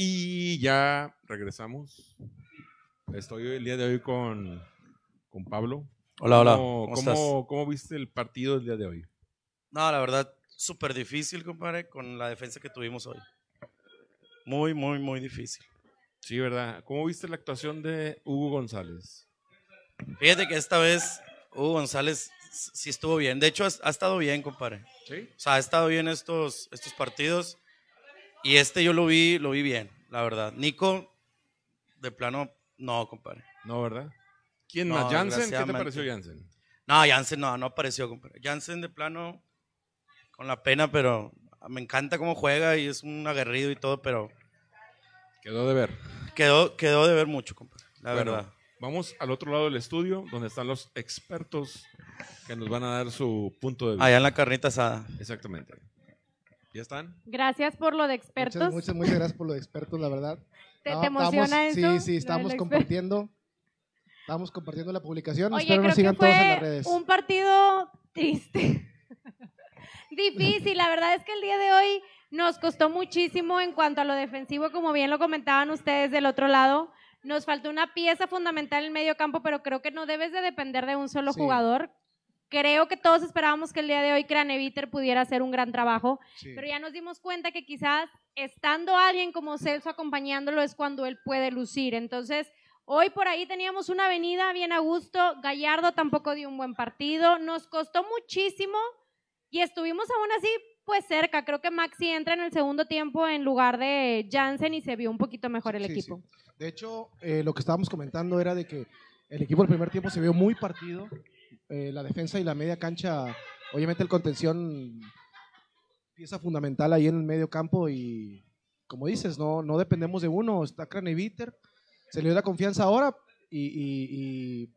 Y ya regresamos. Estoy el día de hoy con, con Pablo. Hola, hola. ¿Cómo, ¿Cómo, viste el partido el día de hoy? No, la verdad, súper difícil, compadre, con la defensa que tuvimos hoy. Muy, muy, muy difícil. Sí, ¿verdad? ¿Cómo viste la actuación de Hugo González? Fíjate que esta vez Hugo González sí estuvo bien. De hecho, ha, estado bien, compadre. Sí. O sea, ha estado bien estos, estos partidos. Y este yo lo vi, lo vi bien, la verdad. Nico, de plano, no, compadre. No, ¿verdad? ¿Quién más? ¿Jansen? ¿Qué te pareció Jansen? No, Jansen no, no apareció, compadre. Jansen de plano, con la pena, pero me encanta cómo juega y es un aguerrido y todo, pero... Quedó de ver. Quedó, quedó de ver mucho, compadre, la verdad. Vamos al otro lado del estudio, donde están los expertos que nos van a dar su punto de vista. Allá en la carnita asada. Exactamente están? Gracias por lo de expertos. Muchas, muchas, gracias por lo de expertos, la verdad. ¿Te, emociona estamos, eso? Sí, sí, estamos compartiendo. Estamos compartiendo la publicación. Oye, Espero nos sigan todos en las redes. Un partido triste. Difícil, la verdad es que el día de hoy nos costó muchísimo en cuanto a lo defensivo, como bien lo comentaban ustedes del otro lado. Nos faltó una pieza fundamental en el medio campo, pero creo que no debes de depender de un solo jugador creo que todos esperábamos que el día de hoy Craneviter pudiera hacer un gran trabajo, pero ya nos dimos cuenta que quizás estando alguien como Celso acompañándolo es cuando él puede lucir. Entonces, hoy por ahí teníamos una avenida bien a gusto, Gallardo tampoco dio un buen partido, nos costó muchísimo y estuvimos aún así pues cerca, creo que Maxi entra en el segundo tiempo en lugar de Jansen y se vio un poquito mejor el equipo. De hecho, eh, lo que estábamos comentando era de que el equipo el primer tiempo se vio muy partido, eh, la defensa y la media cancha, obviamente el contención, pieza fundamental ahí en el medio campo y como dices, no, no dependemos de uno, está Craneviter, se le dio la confianza ahora y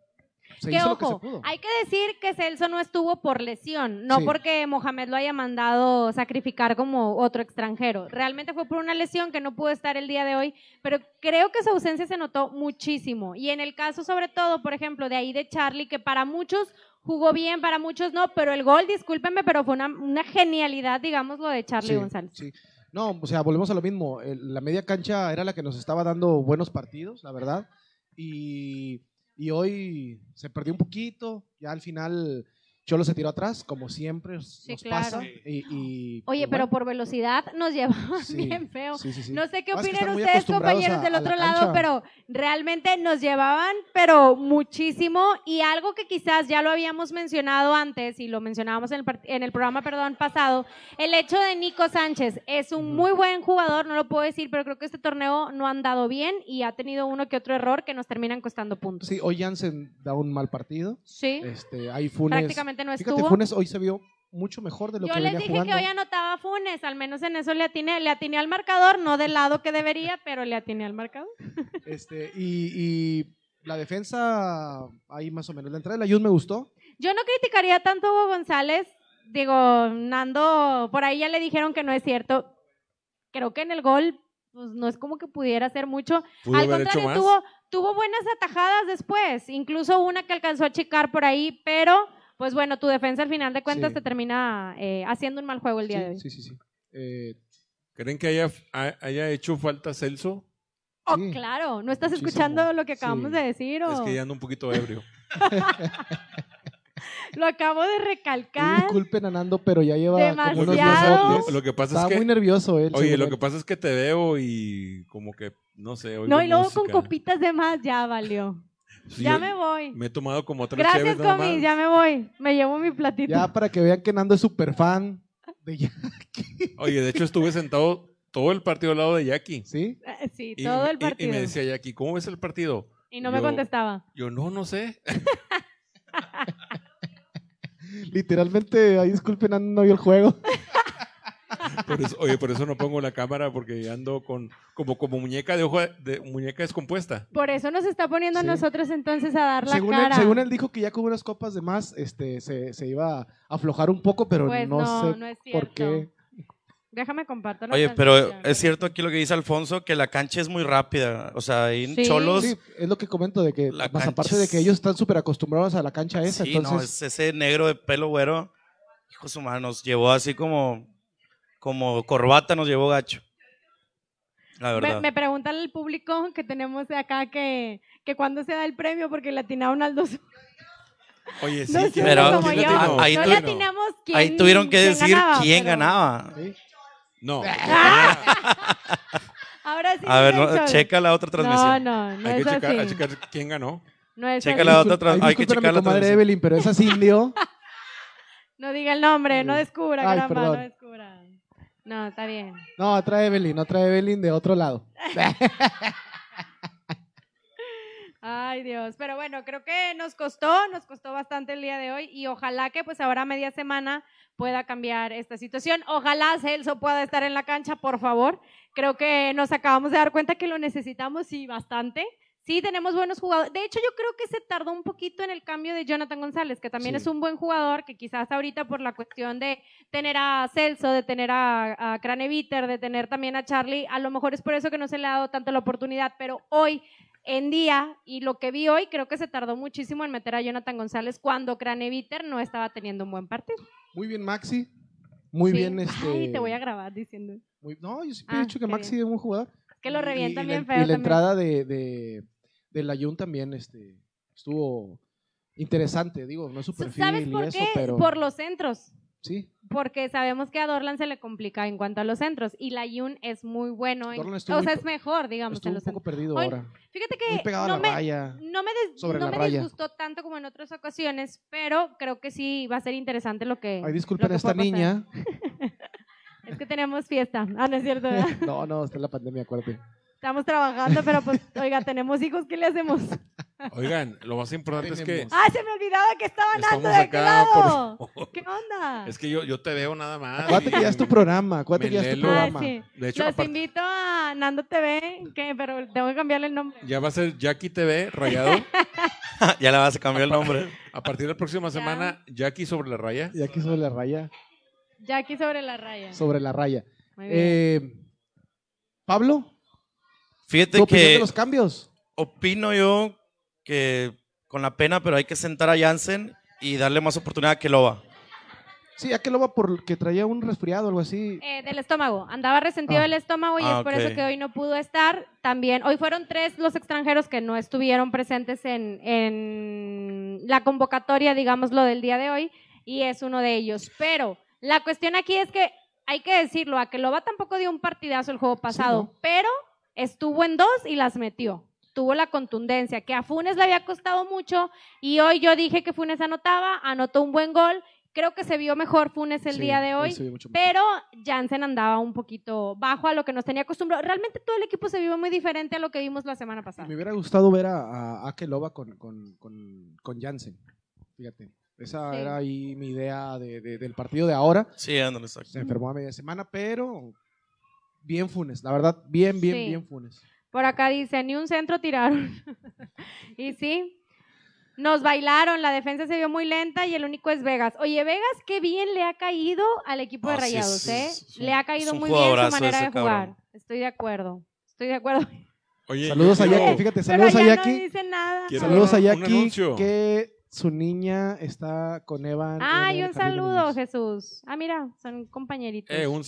que ojo, hay que decir que Celso no estuvo por lesión, no porque Mohamed lo haya mandado sacrificar como otro extranjero. Realmente fue por una lesión que no pudo estar el día de hoy, pero creo que su ausencia se notó muchísimo. Y en el caso, sobre todo, por ejemplo, de ahí de Charlie, que para muchos jugó bien, para muchos no, pero el gol, discúlpenme, pero fue una, genialidad, digamos, lo de Charlie González. No, o sea, volvemos a lo mismo. La media cancha era la que nos estaba dando buenos partidos, la verdad. Y y hoy se perdió un poquito, ya al final Cholo se tiró atrás, como siempre sí, claro. pasa. Y, pues Oye, pero por velocidad nos llevaban bien feo. no sé qué opinan ustedes, compañeros del otro lado, pero realmente nos llevaban, pero muchísimo. Y algo que quizás ya lo habíamos mencionado antes y lo mencionábamos en el, en el programa perdón, pasado, el hecho de Nico Sánchez. Es un muy buen jugador, no lo puedo decir, pero creo que este torneo no ha andado bien y ha tenido uno que otro error que nos terminan costando puntos. Sí, hoy Jansen da un mal partido. Sí. Este, hay Funes. Prácticamente no estuvo. Fíjate, Funes hoy se vio mucho mejor de lo que Yo les dije que hoy anotaba Funes, al menos en eso le atiné, le atiné al marcador, no del lado que debería, pero le atiné al marcador. Este, y, la defensa, ahí más o menos. La entrada de la Jun me gustó. Yo no criticaría tanto a Hugo González. Digo, Nando, por ahí ya le dijeron que no es cierto. Creo que en el gol, pues no es como que pudiera hacer mucho. Al contrario, tuvo, tuvo buenas atajadas después, incluso una que alcanzó a chicar por ahí, pero pues bueno, tu defensa al final de cuentas te termina eh, haciendo un mal juego el día de hoy. Sí, sí, sí. Eh, ¿Creen que haya, haya hecho falta Celso? Oh, claro, ¿no estás escuchando lo que acabamos de decir? ¿o? Es que ando un poquito ebrio. lo acabo de recalcar. Disculpen a Nando, pero ya lleva como unos lo, que pasa es que, muy nervioso Oye, lo que pasa es que te veo y como que, no sé. no, y luego con copitas de más ya valió ya me voy. Me he tomado como tres Gracias, Comi, ya me voy. Me llevo mi platito. Ya para que vean que Nando es super fan de Jackie. Oye, de hecho estuve sentado todo el partido al lado de Jackie. ¿Sí? Eh, sí, todo el partido. Y, me decía Jackie, ¿cómo ves el partido? Y no me contestaba. Yo no, no sé. Literalmente, ahí disculpen, no vio el juego. oye, por eso no pongo la cámara porque ando con como, como muñeca de ojo de muñeca descompuesta. Por eso nos está poniendo a nosotros entonces a dar la según Él, según él dijo que ya con unas copas de más este, se, iba a aflojar un poco, pero pues no, sé por qué. Déjame compartir Oye, pero es cierto aquí lo que dice Alfonso, que la cancha es muy rápida. O sea, hay Cholos. Sí, es lo que comento, de que, más aparte de que ellos están súper acostumbrados a la cancha esa. ese negro de pelo güero, Hijos humanos, llevó así como como corbata nos llevó gacho. La verdad. Me, preguntan el público que tenemos acá que, que cuándo se da el premio porque atinaron al dos. Oye, sí, pero ¿quién yo? ahí, ahí tuvieron que decir quién ganaba. No. Ahora sí. A ver, checa la otra transmisión. No, no, no. Hay es que checar, checar quién ganó. No es checa la otra transmisión. Hay que checar la transmisión. Evelyn, pero esa sí indio. no diga el nombre, no descubra, Ay, caramba, perdón. no descubra. No, está bien. No, otra Evelyn, trae Evelyn de otro lado. Ay Dios, pero bueno, creo que nos costó, nos costó bastante el día de hoy y ojalá que pues ahora media semana pueda cambiar esta situación. Ojalá Celso pueda estar en la cancha, por favor. Creo que nos acabamos de dar cuenta que lo necesitamos y bastante. Sí, tenemos buenos jugadores. De hecho, yo creo que se tardó un poquito en el cambio de Jonathan González, que también es un buen jugador, que quizás ahorita por la cuestión de tener a Celso, de tener a, Craneviter, de tener también a Charlie, a lo mejor es por eso que no se le ha dado tanto la oportunidad, pero hoy en día y lo que vi hoy, creo que se tardó muchísimo en meter a Jonathan González cuando Craneviter no estaba teniendo un buen partido. Muy bien, Maxi. Muy bien, este. Ay, te voy a grabar diciendo. No, yo siempre he ah, dicho que Maxi es un jugador. que lo revienta bien feo. Y la entrada de, de la Ayun también este, estuvo interesante, digo, no es su ¿Sabes por qué? Por los centros. Sí. Porque sabemos que a Dorlan se le complica en cuanto a los centros y la Yun es muy bueno. o sea, es mejor, digamos. en los un perdido ahora. Fíjate que no, me, no me, no me disgustó tanto como en otras ocasiones, pero creo que sí va a ser interesante lo que. Ay, disculpen a esta niña. es que tenemos fiesta. Ah, no es cierto. no, no, está en la pandemia, acuérdate. Estamos trabajando, pero pues, oiga, tenemos hijos, ¿qué le hacemos? Oigan, lo más importante es que. ¡Ah, se me olvidaba que estaba Nando! de qué ¿Qué onda? Es que yo, yo te veo nada más. Acuérdate que ya es tu programa. Acuérdate es tu programa. de hecho, Los invito a Nando TV, pero tengo que cambiarle el nombre. Ya va a ser Jackie TV, rayado. ya le vas a cambiar el nombre. A partir de la próxima semana, Jackie sobre la raya. Jackie sobre la raya. Jackie sobre la raya. Sobre la raya. Eh, Pablo. Fíjate que. los cambios? Opino yo que con la pena, pero hay que sentar a Jansen y darle más oportunidad a Keloba. Sí, a Keloba porque traía un resfriado o algo así. Eh, del estómago. Andaba resentido ah. del estómago y es ah, por eso que hoy no pudo estar. También, hoy fueron tres los extranjeros que no estuvieron presentes en, la convocatoria, digámoslo, del día de hoy, y es uno de ellos. Pero la cuestión aquí es que hay que decirlo, a Keloba tampoco dio un partidazo el juego pasado, pero estuvo en dos y las metió. Tuvo la contundencia, que a Funes le había costado mucho y hoy yo dije que Funes anotaba, anotó un buen gol. Creo que se vio mejor Funes el día de hoy, pero Jansen andaba un poquito bajo a lo que nos tenía acostumbrado. Realmente todo el equipo se vio muy diferente a lo que vimos la semana pasada. Me hubiera gustado ver a, a Akeloba con, con, Jansen, fíjate. Esa era ahí mi idea de, del partido de ahora. Sí, Se enfermó a media semana, pero Bien Funes, la verdad, bien, bien, bien Funes. Por acá dice, ni un centro tiraron. y sí, nos bailaron, la defensa se vio muy lenta y el único es Vegas. Oye, Vegas, qué bien le ha caído al equipo de ah, Rayados, ¿eh? le ha caído muy bien su manera de jugar. Estoy de acuerdo, estoy de acuerdo. saludos a Jackie, fíjate, saludos a Jackie. Saludos a Jackie, que su niña está con Evan. ¡Ay, un saludo, Jesús! Ah, mira, son compañeritos. Eh, un,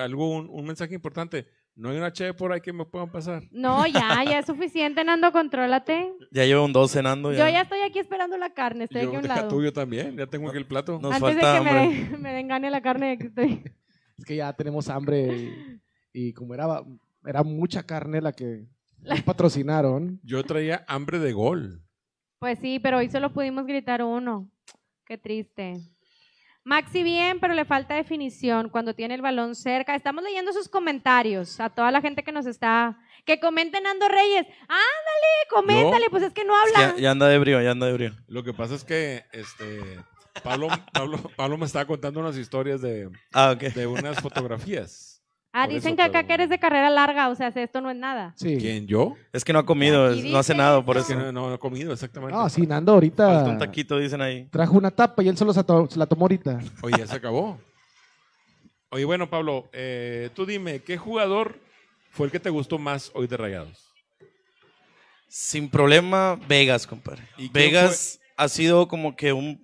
algún, un mensaje importante. No hay una che por ahí que me puedan pasar. No, ya, ya es suficiente, Nando, contrólate. Ya llevo un 12, Nando. Ya. Yo ya estoy aquí esperando la carne, estoy yo, aquí a un lado. Tuyo también, ya tengo aquí el plato. Nos Antes falta, de que me, me den la carne, estoy. Es que ya tenemos hambre y, como era, era mucha carne la que patrocinaron. Yo traía hambre de gol. Pues sí, pero hoy solo pudimos gritar uno. Qué triste. Maxi bien, pero le falta definición cuando tiene el balón cerca. Estamos leyendo sus comentarios a toda la gente que nos está... Que comenten Ando Reyes. Ándale, coméntale, pues es que no habla. Ya, anda de brío, ya anda de brío. Lo que pasa es que este, Pablo, Pablo, me estaba contando unas historias de, ah, de unas fotografías. Ah, dicen que acá que eres de carrera larga, o sea, esto no es nada. Sí. ¿Quién, yo? Es que no ha comido, no hace nada, por eso. no, ha comido, exactamente. Ah, sí, Nando un taquito, dicen ahí. trajo una tapa y él solo se, la tomó ahorita. Oye, ya se acabó. Oye, bueno, Pablo, eh, tú dime, ¿qué jugador fue el que te gustó más hoy de Rayados? Sin problema, Vegas, compadre. Vegas ha sido como que un,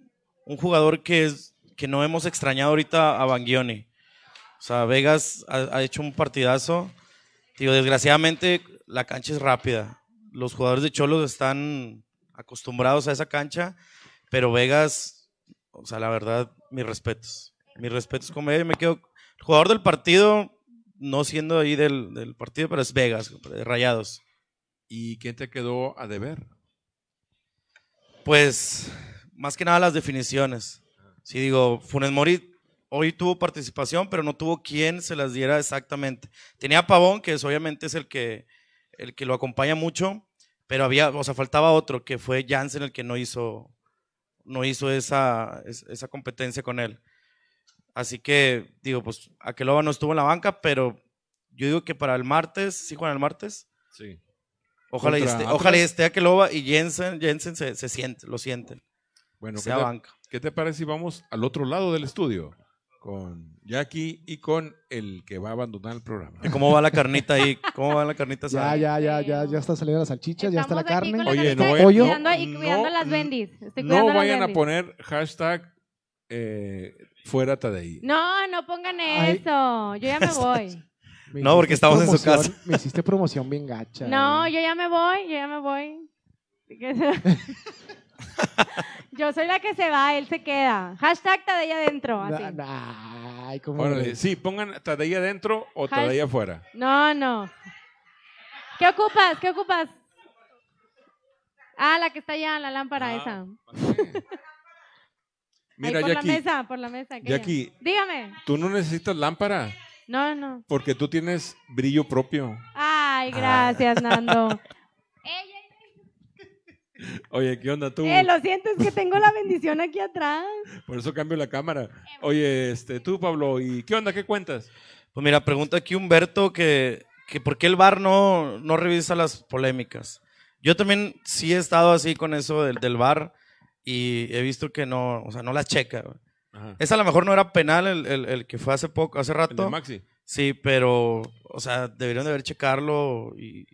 jugador que, que no hemos extrañado ahorita a Banguione. O sea, Vegas ha, hecho un partidazo. Digo, desgraciadamente la cancha es rápida. Los jugadores de Cholos están acostumbrados a esa cancha, pero Vegas, o sea, la verdad, mis respetos. Mis respetos con Vegas. Me quedo el jugador del partido, no siendo ahí del, partido, pero es Vegas, Rayados. ¿Y quién te quedó a deber? Pues, más que nada las definiciones. Si digo, Funes Mori hoy tuvo participación, pero no tuvo quien se las diera exactamente. Tenía Pavón, que es, obviamente es el que, el que lo acompaña mucho, pero había, o sea, faltaba otro, que fue Jansen el que no hizo, no hizo esa, esa competencia con él. Así que, digo, pues Aqueloba no estuvo en la banca, pero yo digo que para el martes, ¿sí Juan, el martes? Sí. Ojalá esté, ojalá y y Jensen, Jensen se, siente, lo sienten. Bueno, Se banca. ¿qué te parece si vamos al otro lado del estudio? con Jackie y con el que va a abandonar el programa. cómo va la carnita ahí? ¿Cómo va la carnita? Ya, ya, ya, ya, ya está saliendo la salchicha, ya está la carne. Oye, no, y cuidando las bendis. no vayan a poner hashtag eh, fuera ahí. No, no pongan eso. Yo ya me voy. no, porque estamos en su casa. Me hiciste promoción bien gacha. No, eh. yo ya me voy, yo ya me voy. Yo soy la que se va, él se queda. Hashtag Tadella adentro. Así. sí, pongan Tadella adentro o afuera. No, no. ¿Qué ocupas? ¿Qué ocupas? Ah, la que está allá, la lámpara esa. Mira, aquí. por la mesa, por la mesa. Jackie. Dígame. tú no necesitas lámpara No, no. porque tú tienes brillo propio. Ay, ah. gracias, Nando. Oye, ¿qué onda tú? Eh, lo siento, es que tengo la bendición aquí atrás. Por eso cambio la cámara. Oye, este, tú, Pablo, ¿y qué onda? ¿Qué cuentas? Pues mira, pregunta aquí Humberto que, que por qué el bar no, no revisa las polémicas. Yo también sí he estado así con eso del, del bar y he visto que no, o sea, no las checa. Esa a lo mejor no era penal el, que fue hace poco, hace rato. El Maxi. Sí, pero, o sea, deberían de haber checarlo y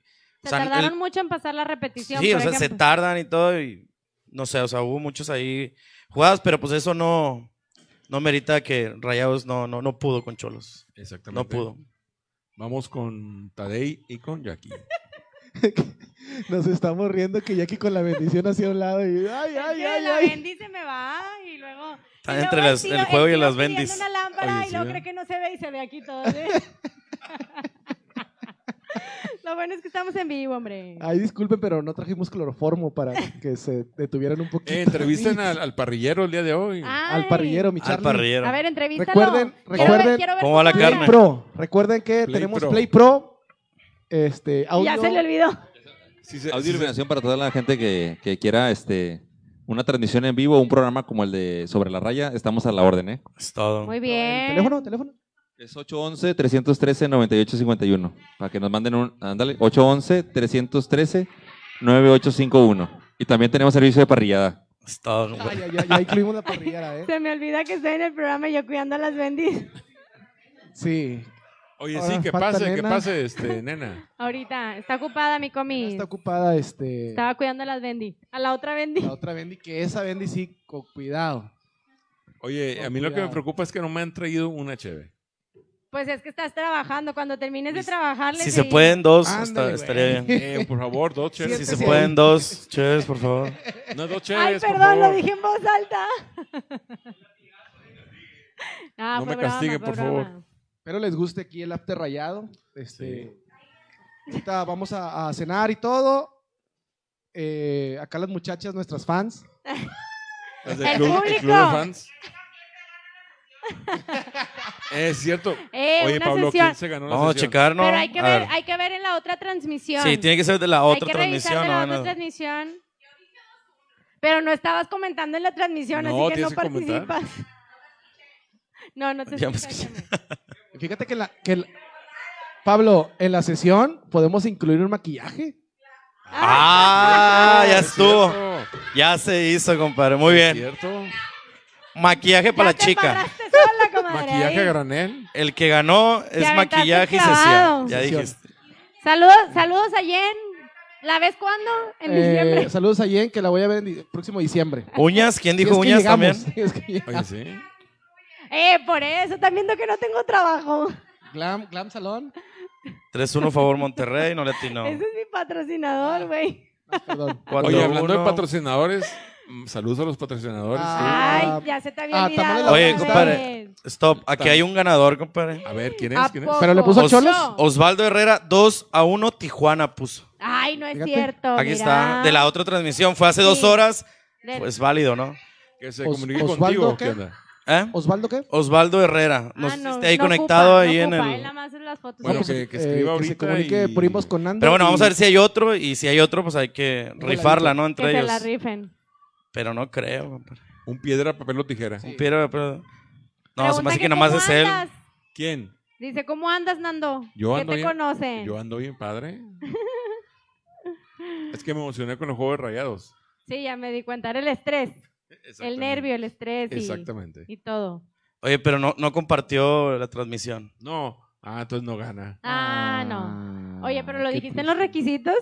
se tardaron mucho en pasar la repetición. Sí, o sea, se tardan y todo. Y, no sé, o sea, hubo muchos ahí jugadas, pero pues eso no, no merita que Rayados no, no, no pudo con Cholos. Exactamente. No pudo. Vamos con Tadei y con Jackie. Nos estamos riendo que Jackie con la bendición hacia un lado y ay, ay, ay, la bendición me va y luego. Está entre el juego y las bendis. Una lámpara y luego ¿eh? cree que no se ve y se ve aquí todo. ¿eh? Lo bueno es que estamos en vivo, hombre. Ay, disculpen, pero no trajimos cloroformo para que se detuvieran un poquito. Eh, entrevisten al, parrillero el día de hoy. Al parrillero, mi Charlie. Al parrillero. A ver, entrevístalo. Recuerden, recuerden. la carne? Recuerden que tenemos Play Pro. Este, Ya se le olvidó. audio para toda la gente que, quiera este, una transmisión en vivo, un programa como el de Sobre la Raya, estamos a la orden, ¿eh? Es todo. Muy bien. ¿Teléfono? ¿Teléfono? Es 811-313-9851. Para que nos manden un. Ándale, 811-313-9851. Y también tenemos servicio de parrillada. ya, incluimos la parrillada, ¿eh? Se me olvida que estoy en el programa yo cuidando a las bendis. Sí. Oye, sí, que pase, que pase, este, nena. Ahorita, está ocupada mi comi. Está ocupada, este. Estaba cuidando a las Bendy. A la otra Bendy. La otra Bendy, que esa Bendy sí, con cuidado. Oye, a mí lo que me preocupa es que no me han traído una chévere pues es que estás trabajando. Cuando termines de trabajar, Si se pueden dos, estaría bien. Eh, por favor, dos cheers. Si se pueden dos, cheers, por favor. No, dos Ay, perdón, lo dije en voz alta. No me castigue, por favor. Espero les guste aquí el after rayado. Este, vamos a, cenar y todo. Eh, acá las muchachas, nuestras fans. El club- fans. es cierto. Oye, Pablo, ¿quién se ganó la Vamos a checar, ¿no? Pero hay que, ver, hay que ver en la otra transmisión. Sí, tiene que ser de la otra hay que transmisión. la otra transmisión. Pero no estabas comentando en la transmisión, así que no participas. No, no te pues, Fíjate que, la, Pablo, en la sesión podemos incluir un maquillaje. Ah, ya ah, estuvo. Ya se hizo, compadre. Muy bien. ¿Cierto? Maquillaje para la chica. Maquillaje granel. El que ganó es maquillaje y Ya dijiste. Saludos, saludos a Jen. ¿La ves cuándo? En eh, diciembre. saludos a Jen, que la voy a ver en próximo diciembre. Uñas, ¿quién dijo uñas también? Oye, sí. Eh, por eso, también viendo que no tengo trabajo. Glam, Glam Salón. 3-1 favor Monterrey, no le atinó. Ese es mi patrocinador, ah, güey. Perdón. Oye, hablando de patrocinadores, mm, saludos a los patrocinadores. Ay, ah, ya se te había ah, olvidado. Oye, compadre, Stop. Aquí hay un ganador, compadre. A ver, ¿quién es? ¿Quién es? ¿Pero le puso Cholos? Osvaldo Herrera, 2 a 1, Tijuana puso. Ay, no es cierto. Aquí está. De la otra transmisión, fue hace dos horas. Pues válido, ¿no? Que se comunique Osvaldo, contigo. ¿Eh? ¿Osvaldo qué? Osvaldo Herrera. Ah, nos está ahí conectado ahí en el. Bueno, que, que eh, escriba ahorita. se comunique y- primos con Nando. Pero bueno, vamos a ver si hay otro. Y si hay otro, pues hay que rifarla, ¿no? que ellos. Que la rifen. Pero no creo, compadre. Un piedra, papel o tijera. o tijera. No, se me hace que, nada más es él. ¿Quién? Dice, ¿cómo andas, Nando? Yo ¿Qué te conoce? Yo ando bien padre. es que me emocioné con los juegos rayados. Sí, ya me di cuenta. Era el estrés. El nervio, el estrés. Exactamente. Y todo. Oye, pero no, no compartió la transmisión. No. Ah, entonces no gana. Ah, no. Ah, Oye, pero lo dijiste en los requisitos.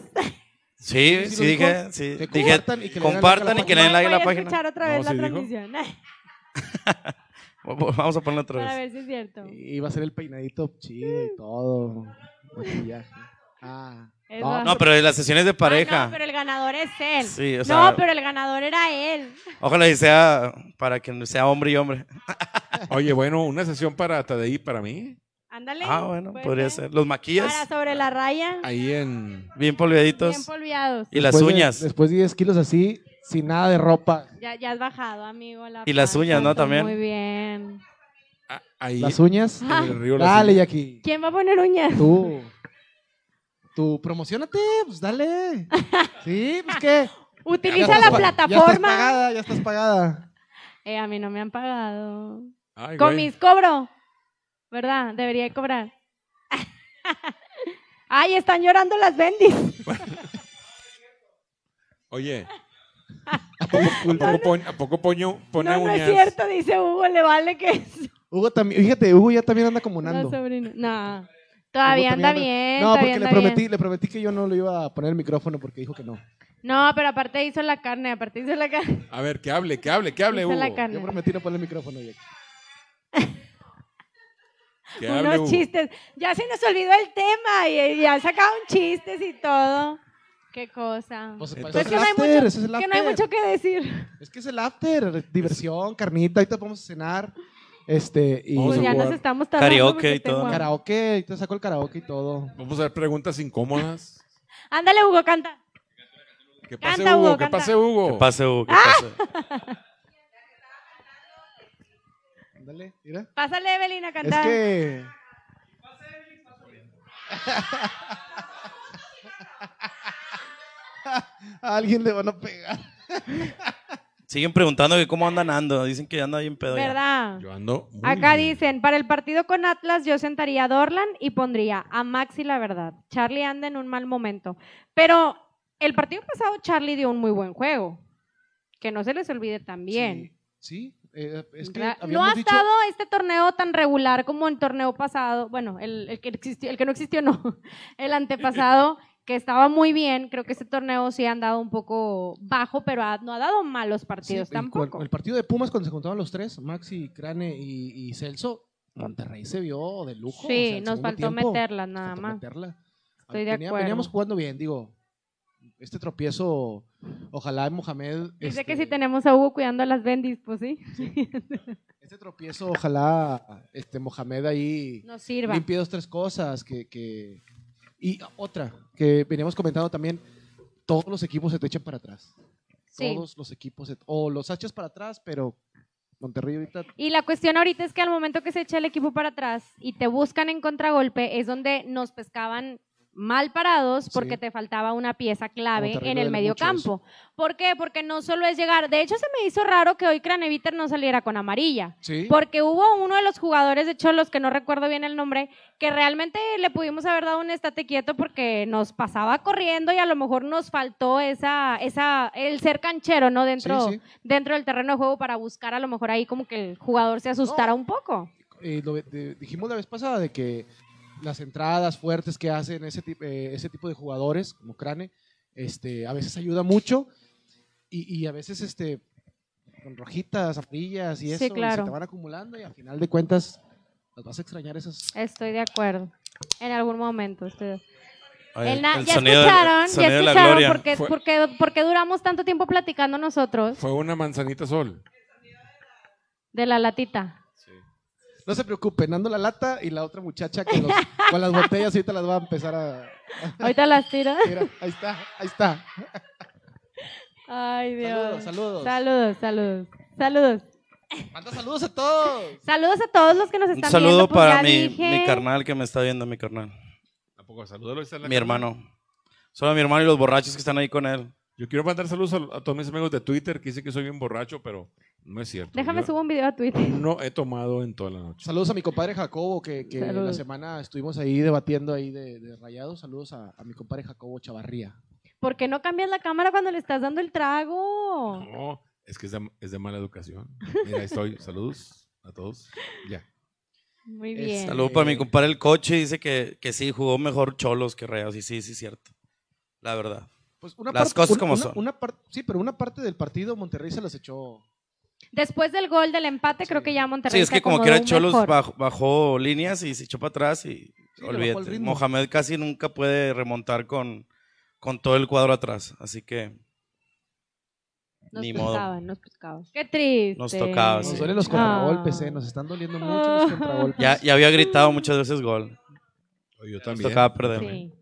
Sí, sí, dije, sí. Compartan, y que le den like a la página. escuchar otra vez la transmisión. Vamos a ponerlo otra vez. A ver si es cierto. va a ser el peinadito chido y todo. Maquillaje. Ah. No, pero las sesiones de ah, pareja. no, pero el ganador es él. Sí, o sea, no, pero el ganador era él. Ojalá y sea para que sea hombre y hombre. Oye, bueno, una sesión para Tadei para mí. Ándale. Ah, bueno, podría ser. Los maquillas. Para sobre la raya. Ahí en. Bien polviaditos. Bien polviados. Y las uñas. después de 10 kilos así, sin nada de ropa. Ya, has bajado, amigo. y las uñas, ¿no? También. Muy bien. Ah, ¿Las uñas? dale, Jackie. ¿Quién va a poner uñas? Tú. Tú, promocionate, pues dale. sí, pues Utiliza la plataforma. Ya estás pagada, ya estás pagada. Eh, a mí no me han pagado. Con mis cobro, ¿verdad? Debería cobrar. Ay, están llorando las bendis. Oye, ¿A poco, poño, pone no, uñas? No es cierto, dice Hugo, le vale que es. Hugo también, fíjate, Hugo ya también anda como Nando. No, Todavía anda, bien. No, porque le prometí, le prometí que yo no le iba a poner el micrófono porque dijo que no. No, pero aparte hizo la carne, aparte hizo la carne. A ver, que hable, que hable, que hable, Hugo. Yo prometí no poner el micrófono, Unos chistes. Ya se nos olvidó el tema y, ya sacado un chistes y todo. Qué cosa. Pues, Entonces, pues, es que, no hay, after, mucho, es que no hay mucho que decir. Es que es el after, diversión, carnita, ahorita podemos cenar. Este, y pues ya nos estamos tardando. Karaoke y todo. Karaoke, te saco el karaoke y todo. Vamos a ver preguntas incómodas. Ándale, Hugo, canta. Que pase, Hugo, Hugo, que pase Hugo, que pase Hugo. Que ah. pase Ándale, mira. Pásale, Evelyn, a cantar. Es que... a alguien le van a pegar. Siguen preguntando que cómo andan ando. Dicen que anda bien pedo. Yo ando. Acá dicen, para el partido con Atlas yo sentaría a Dorlan y pondría a Maxi la verdad. Charlie anda en un mal momento. Pero el partido pasado Charlie dio un muy buen juego. Que no se les olvide también. Sí, eh, no ha estado este torneo tan regular como el torneo pasado, bueno, el, el que, existió, el que no existió no, el antepasado, que estaba muy bien. Creo que este torneo sí ha dado un poco bajo, pero no ha dado malos partidos tampoco. El, partido de Pumas, cuando se contaban los tres, Maxi, Crane y, Celso, Monterrey se vio de lujo. Sí, nos faltó meterla nada más. Veníamos jugando bien, digo. Este tropiezo, ojalá Mohamed. Dice que este si tenemos a Hugo cuidando a las bendis, pues sí. Este tropiezo, ojalá este Mohamed ahí. Limpie dos, tres cosas, que y otra, que veníamos comentando también, todos los equipos se te echan para atrás. Todos los equipos, o los hachas para atrás, pero Monterrey ahorita... Y la cuestión ahorita es que al momento que se echa el equipo para atrás y te buscan en contragolpe, es donde nos pescaban mal parados porque te faltaba una pieza clave en el medio campo. ¿Por qué? Porque no solo es llegar. De hecho, se me hizo raro que hoy Craneviter no saliera con amarilla. ¿Sí? Porque hubo uno de los jugadores de Cholos, que no recuerdo bien el nombre, que realmente le pudimos haber dado un estate quieto porque nos pasaba corriendo y a lo mejor nos faltó esa, esa, el ser canchero, ¿no? Dentro, dentro del terreno de juego para buscar a lo mejor ahí como que el jugador se asustara un poco. dijimos la vez pasada de que las entradas fuertes que hacen ese, eh, ese tipo de jugadores, como Crane, este, a veces ayuda mucho y, a veces este, con rojitas, amarillas y eso, se te van acumulando y al final de cuentas las pues, vas a extrañar esas. Estoy de acuerdo, en algún momento. ya escucharon, ya escucharon, porque, porque, porque, duramos tanto tiempo platicando nosotros. Fue una manzanita sol. De la latita. No se preocupen, ando la lata y la otra muchacha que con las botellas ahorita las va a empezar a. Ahorita las tira. ahí está, ahí está. Ay, Dios. Saludos, saludos. Saludos, saludos. Saludos. Manda saludos a todos. Saludos a todos los que nos están viendo. Un pues, saludo para mi, mi carnal que me está viendo, mi carnal. Tampoco, saludos. Mi hermano. Solo a mi hermano y los borrachos que están ahí con él. Yo quiero mandar saludos a, todos mis amigos de Twitter que dicen que soy bien borracho, pero no es cierto. Déjame subir un video a Twitter. No he tomado en toda la noche. Saludos a mi compadre Jacobo, que, que la semana estuvimos ahí debatiendo ahí de, rayados. Saludos a, mi compadre Jacobo Chavarría. ¿Por qué no cambias la cámara cuando le estás dando el trago? No, es que es de, mala educación. Mira, ahí estoy. Saludos a todos. Ya. Muy bien. Este, saludos para mi compadre el coche. Dice que, que sí, jugó mejor Cholos que Rayados. Y sí, sí, es cierto. La verdad. Pues las cosas como son. sí, pero una parte del partido Monterrey se las echó. Después del gol del empate, creo que ya Monterrey. Sí, es que como quiera Cholos bajó, líneas y se echó para atrás y olvídate. Mohamed casi nunca puede remontar con, con todo el cuadro atrás, así que. Nos Ni modo. nos pescaban. Qué triste. Nos tocaba. Nos sí. los contragolpes, ah. eh. Nos están doliendo mucho los ah. contragolpes. Ya, ya había gritado muchas veces gol. Yo también. Nos tocaba perderme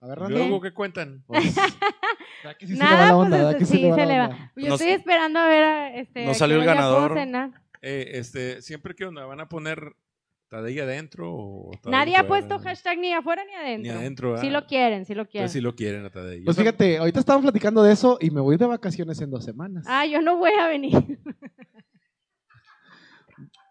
Luego, ¿qué cuentan? Nada, se, va, Yo estoy esperando a ver a este. No salió el ganador. Eh, este, siempre que me van a poner Tadei adentro Nadie ha puesto hashtag ni afuera ni adentro. Ni adentro. Si ah. lo quieren, si lo quieren. Pues si lo quieren Pues fíjate, ahorita estaban platicando de eso y me voy de vacaciones en dos semanas. Ah, yo no voy a venir.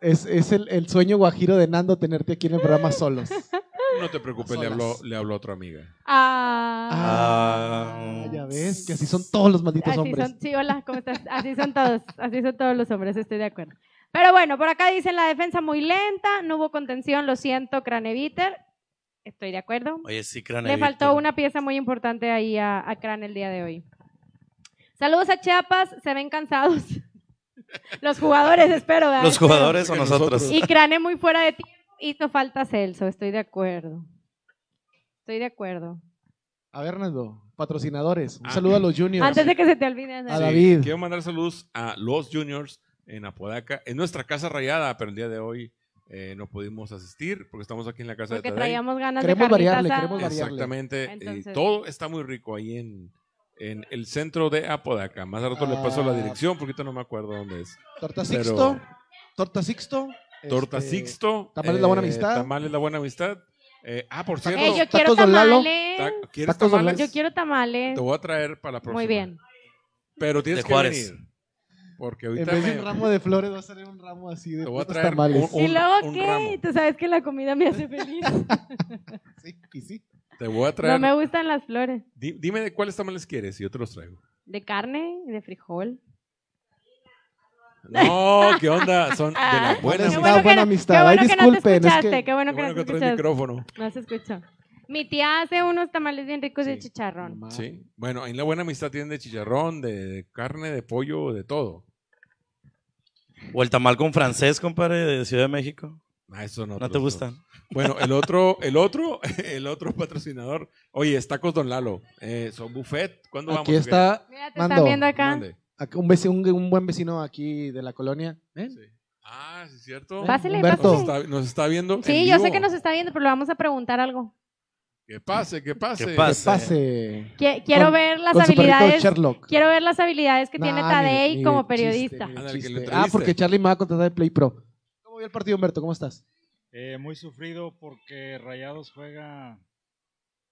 es, el, sueño guajiro de Nando tenerte aquí en el programa solos. No te preocupes, le habló, a otra amiga. Ah. ah ya ves, que así son todos los malditos hombres. sí, hola, ¿cómo estás? Así son todos, así son todos los hombres, estoy de acuerdo. Pero bueno, por acá dicen la defensa muy lenta, no hubo contención, lo siento, Craneviter. Estoy de acuerdo. Oye, sí, Craneviter. Le faltó una pieza muy importante ahí a, Crane el día de hoy. Saludos a Chiapas, se ven cansados. Los jugadores, espero. Los jugadores o nosotros. Y Crane muy fuera de ti hizo falta Celso, estoy de acuerdo. Estoy de acuerdo. A ver, Nando, patrocinadores. Un ah. saludo a los juniors. Antes de que se te olvide. A David. Quiero mandar saludos a los juniors en Apodaca, en nuestra casa rayada, pero el día de hoy eh, no pudimos asistir porque estamos aquí en la casa de traíamos ganas queremos variarle, queremos variarle. Exactamente. todo está muy rico ahí en, en el centro de Apodaca. Más a rato le paso la ah. dirección porque no me acuerdo dónde es. Torta Sixto. Torta Sixto. Torta este, Sixto. Tamales eh, la buena amistad. Tamales eh, la buena amistad. ah, por eh, cierto. yo quiero tamales. ¿Quieres tamales? Yo quiero tamales. Te voy a traer para la próxima. Muy bien. Pero tienes que venir. Porque ahorita en vez de un ramo de flores va a salir un ramo así de Te voy a traer tamales. y luego, ¿qué? Tú sabes que la comida me hace feliz. sí, sí. Te voy a traer. No me gustan las flores. dime de cuáles tamales quieres y yo te los traigo. De carne y de frijol. No, ¿qué onda? Son de la ah, buena amistad. Ay, disculpen. qué bueno que no te bueno que, no micrófono. No se escuchó. Mi tía hace unos tamales bien ricos de chicharrón. Sí. Bueno, en la buena amistad tienen de chicharrón, de, carne, de pollo, de todo. O el tamal con francés, compadre, de Ciudad de México. Ah, eso no. ¿No te gustan? Bueno, el otro, el otro, el otro patrocinador. Oye, está Tacos Don Lalo. Eh, son buffet. ¿Cuándo vamos? Aquí está. Mira, te están viendo acá un, buen vecino aquí de la colonia. ¿eh? Ah, sí, es cierto. Nos, está, viendo. Sí, yo sé que nos está viendo, pero le vamos a preguntar algo. Que pase, que pase. Que pase. quiero ver las habilidades. Quiero ver las habilidades que tiene Tadei como periodista. ah, porque Charlie me va a contratar de Play Pro. ¿Cómo vio el partido, Humberto? ¿Cómo estás? Eh, muy sufrido porque Rayados juega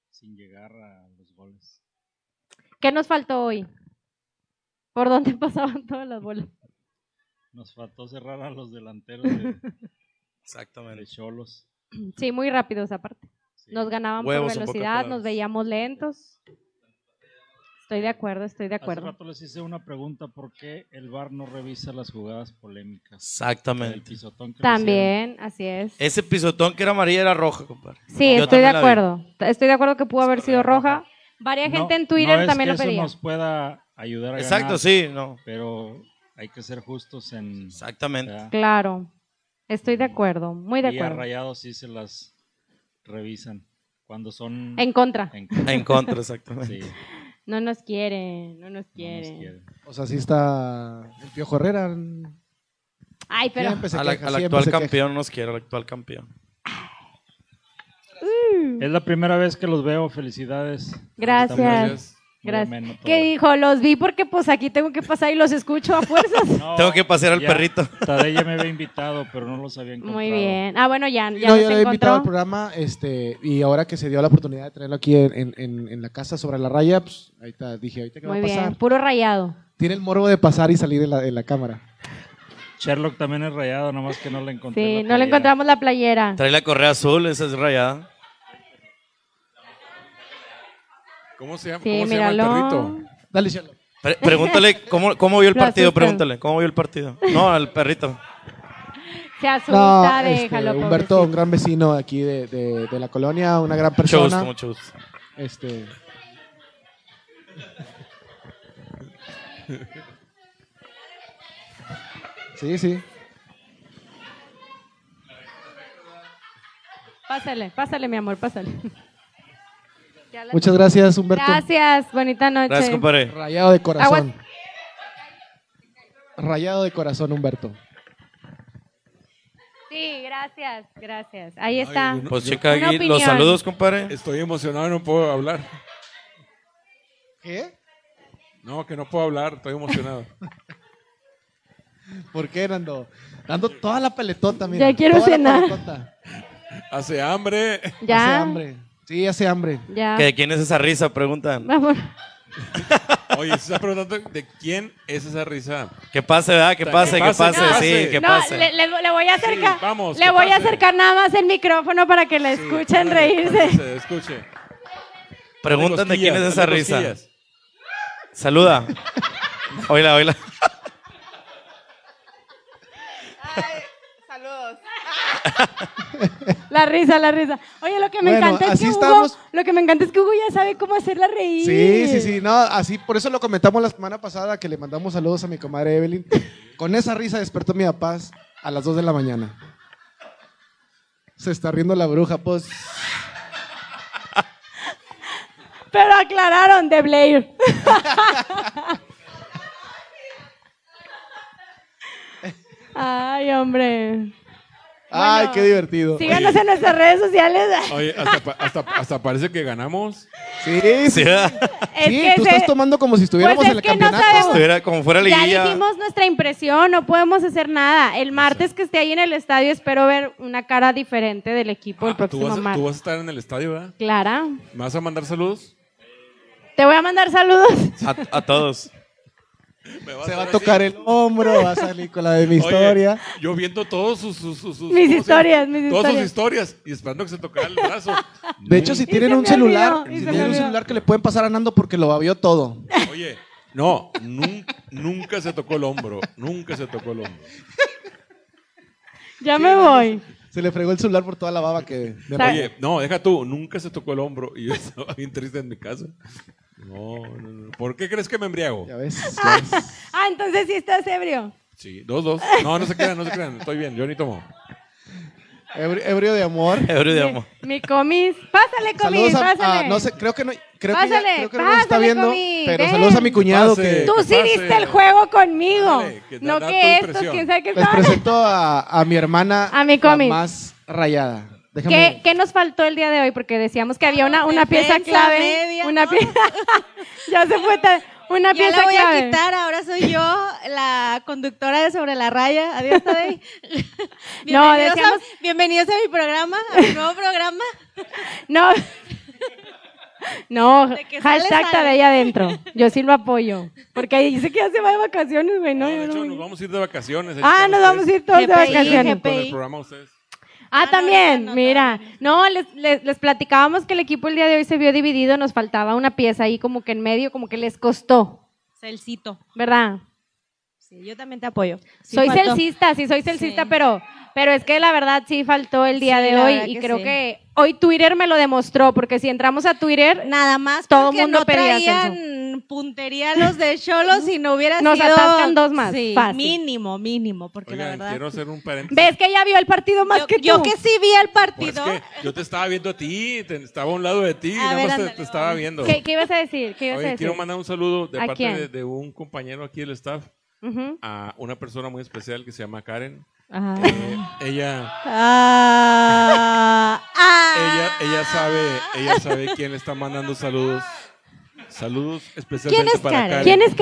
sin llegar a los goles. ¿Qué nos faltó hoy? por donde pasaban todas las bolas. Nos faltó cerrar a los delanteros de, Exactamente. Cholos. Sí, muy rápidos aparte. Nos ganaban por velocidad, nos veíamos lentos. Estoy de acuerdo, estoy de acuerdo. Hace rato les hice una pregunta, ¿por qué el VAR no revisa las jugadas polémicas? Exactamente. También, así es. Ese pisotón que era amarilla era roja, compadre. Sí, estoy de acuerdo. Estoy de acuerdo que pudo haber sido roja Varia gente en Twitter también que lo pedía. Eso nos pueda ayudar a Exacto, sí, no. Pero hay que ser justos en. Exactamente. Claro, estoy de mm. acuerdo, muy de acuerdo. Y a rayados sí se las revisan cuando son. En contra. En contra, exactamente. No nos quieren, no nos quieren. quiere. O sea, sí está el Piojo Herrera. Ay, pero. Al, actual campeón nos quiere, al actual campeón. Mm. Es la primera vez que los veo, felicidades. Gracias. Gracias. ¿Qué dijo? Los vi porque pues aquí tengo que pasar y los escucho a fuerzas. tengo que pasar al perrito. Tadei ya me había invitado, pero no los había encontrado. Muy bien. Ah, bueno, ya, ya no, yo lo había invitado al programa este, y ahora que se dio la oportunidad de traerlo aquí en, la casa sobre la raya, pues ahí está, dije, ahorita que va pasar. Muy bien, puro rayado. Tiene el morbo de pasar y salir de la, la cámara. Sherlock también es rayado, nomás que no le encontré. Sí, no le encontramos la playera. Trae la correa azul, esa es rayada. ¿Cómo se llama, ¿cómo se llama el perrito? Dale, pregúntale cómo, cómo vio el partido, pregúntale cómo vio el partido. No, al perrito. Se asusta, no, déjalo. Este, Humberto, un gran vecino aquí de, de, de, la colonia, una gran persona. Mucho gusto, mucho gusto. Este. Sí, sí. Pásale, pásale, mi amor, pásale. Muchas gracias, Humberto. Gracias, bonita noche. Rayado de corazón. Rayado de corazón, Humberto. Sí, gracias, gracias. Ahí está. pues los saludos, compadre. Estoy emocionado, no puedo hablar. ¿Qué? No, que no puedo hablar, estoy emocionado. ¿Por qué, Nando? Dando toda la peletota mira. Ya quiero cenar. Hace hambre. Hace hambre. Sí, hace hambre. ¿De quién es esa risa? Preguntan. Vamos. Oye, se está preguntando de quién es esa risa. Que pase, ¿verdad? Que pase, que pase, no, sí, que pase. Le, voy a acercar. vamos, le voy a acercar nada más el micrófono para que le escuchen reírse. Se escuche. Preguntan de quién es esa risa. Saluda. Oíla, oila. Ay, saludos. La risa, la risa. Oye, lo que me encanta es que Hugo, lo que me encanta es que Hugo ya sabe cómo la reír. Sí, sí, sí, no, así, por eso lo comentamos la semana pasada que le mandamos saludos a mi comadre Evelyn. Con esa risa despertó mi paz a las 2 de la mañana. Se está riendo la bruja, pues. Pero aclararon de Blair. Ay, hombre. Ay, qué divertido. Síganos en nuestras redes sociales. Oye, hasta, hasta, parece que ganamos. Sí, sí. tú estás tomando como si estuviéramos pues en el campeonato. como fuera ya dijimos nuestra impresión, no podemos hacer nada. El martes que esté ahí en el estadio espero ver una cara diferente del equipo el ah, tú, próximo vas tú vas a estar en el estadio, ¿verdad? Clara, ¿Me vas a mandar saludos? te voy a mandar saludos. a todos se va a tocar el hombro, va a salir con la de mi historia. Yo viendo todos sus, sus, sus, mis historias, todas sus historias y esperando que se tocara el brazo. De hecho, si tienen un celular, tienen un celular que le pueden pasar a Nando porque lo babió todo. Oye, no, nunca se tocó el hombro, nunca se tocó el hombro. Ya me voy. Se le fregó el celular por toda la baba que. Oye, no, deja tú, nunca se tocó el hombro y yo estaba bien triste en mi casa. No, no, no. ¿Por qué crees que me embriago? Ya ves. Ah, ah, entonces sí estás ebrio. Sí, dos, dos. No, no se crean, no se crean. Estoy bien, yo ni tomo. Ebrio, de amor. Ebrio de amor. Mi, comis. Pásale, comis, pásale. A, ah, no sé, creo que no. pásale, creo que pásale, no está viendo. pero saludos a mi cuñado que. Tú sí diste el juego conmigo. no que esto. quién sabe qué Les presento a, a mi hermana. A mi comis. más rayada. ¿Qué, nos faltó el día de hoy? Porque decíamos que había una, una pieza clave. una pieza, ya se fue. Una pieza ya la voy a quitar, ahora soy yo la conductora de Sobre la Raya. Adiós, Tadei. no, decíamos... bienvenidos a mi programa, a mi nuevo programa. no, no, de ahí adentro. Yo sí lo apoyo. Porque dice que ya se va de vacaciones, güey. No, de hecho, nos vamos a ir de vacaciones. Ah, nos vamos a ir todos de vacaciones. Con el programa ustedes. Ah, también, mira. No, les, platicábamos que el equipo el día de hoy se vio dividido, nos faltaba una pieza ahí como que en medio, como que les costó. Celcito. ¿Verdad? Sí, yo también te apoyo. soy celsista, sí soy celcista, pero pero es que la verdad sí faltó el día de hoy y creo que hoy Twitter me lo demostró porque si entramos a Twitter nada más todo el mundo no puntería los de Cholos si no hubiera nos sido... dos más mínimo mínimo porque la verdad quiero hacer un paréntesis ves que ella vio el partido más que tú yo que sí vi el pues partido yo te estaba viendo a ti estaba a un lado de ti nada más te, estaba viendo ¿Qué, ibas a decir quiero mandar un saludo de parte de un compañero aquí del staff a una persona muy especial que se llama Karen. Eh, ah, ah. ella, ella, sabe, ella sabe quién le está mandando saludos. Saludos especialmente para Karen? ¿Quién es ah, oh,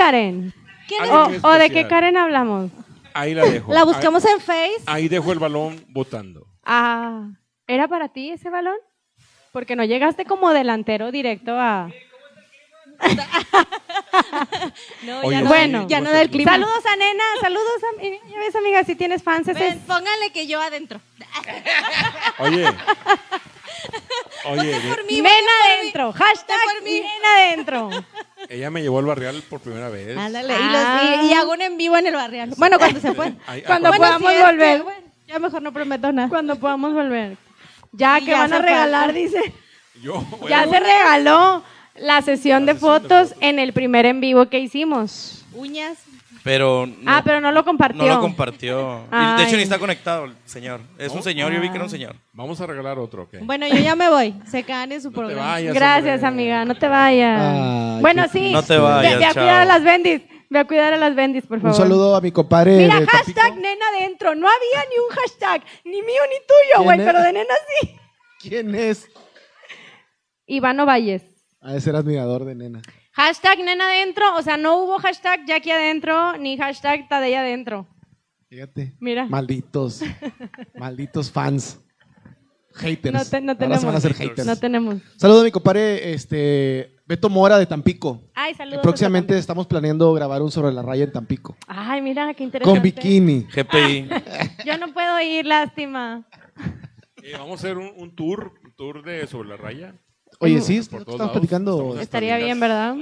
Karen? O, de qué Karen hablamos? Ahí la dejo. La buscamos en Face. Ahí dejo el balón votando. Ah, ¿era para ti ese balón? Porque no llegaste como delantero directo a. no, ya no, bueno, ya clima. Saludos a Nena, saludos a mi ves, amiga, si tienes fans. póngale que yo adentro. Oye. Oye, adentro, hashtag Ven adentro. Ella me llevó al barrial por primera vez. Ah. y, hago un en vivo en el barrial. Bueno, cuando se puede. cuando podamos volver. ya mejor no prometo nada. Cuando podamos volver. Ya, que van a regalar, dice. Ya se regaló la sesión, de, fotos en el primer en vivo que hicimos. Uñas. Pero ah, pero no lo compartió. No lo compartió. De hecho, ni está conectado el señor. Es un señor, yo vi que era un ah. señor. Vamos a regalar otro, ¿ok? Bueno, yo ya me voy. Se cane en su programa. Gracias, amiga. No te vayas. bueno, sí. No te vayas. Voy a cuidar a las bendis. Voy a cuidar a las bendis, por favor. Un saludo a mi compadre. Mira, hashtag nena dentro. No había ni un hashtag, ni mío ni tuyo, güey, pero de nena sí. ¿Quién es? Ivano Valles a ser admirador de nena. Hashtag nena adentro, o sea, no hubo hashtag Jackie adentro ni hashtag Tadei adentro. Fíjate. Mira. Malditos. malditos fans. Haters. No, tenemos. no tenemos. Van a ser haters. No tenemos. Saludos a mi compadre este, Beto Mora de Tampico. Ay, saludos. Próximamente estamos planeando grabar un sobre la raya en Tampico. Ay, mira, qué interesante. Con bikini. GPI. Yo no puedo ir, lástima. Eh, vamos a hacer un, un tour, un tour de sobre la raya. Oye, sí, estamos platicando. Estaría bien, ¿verdad?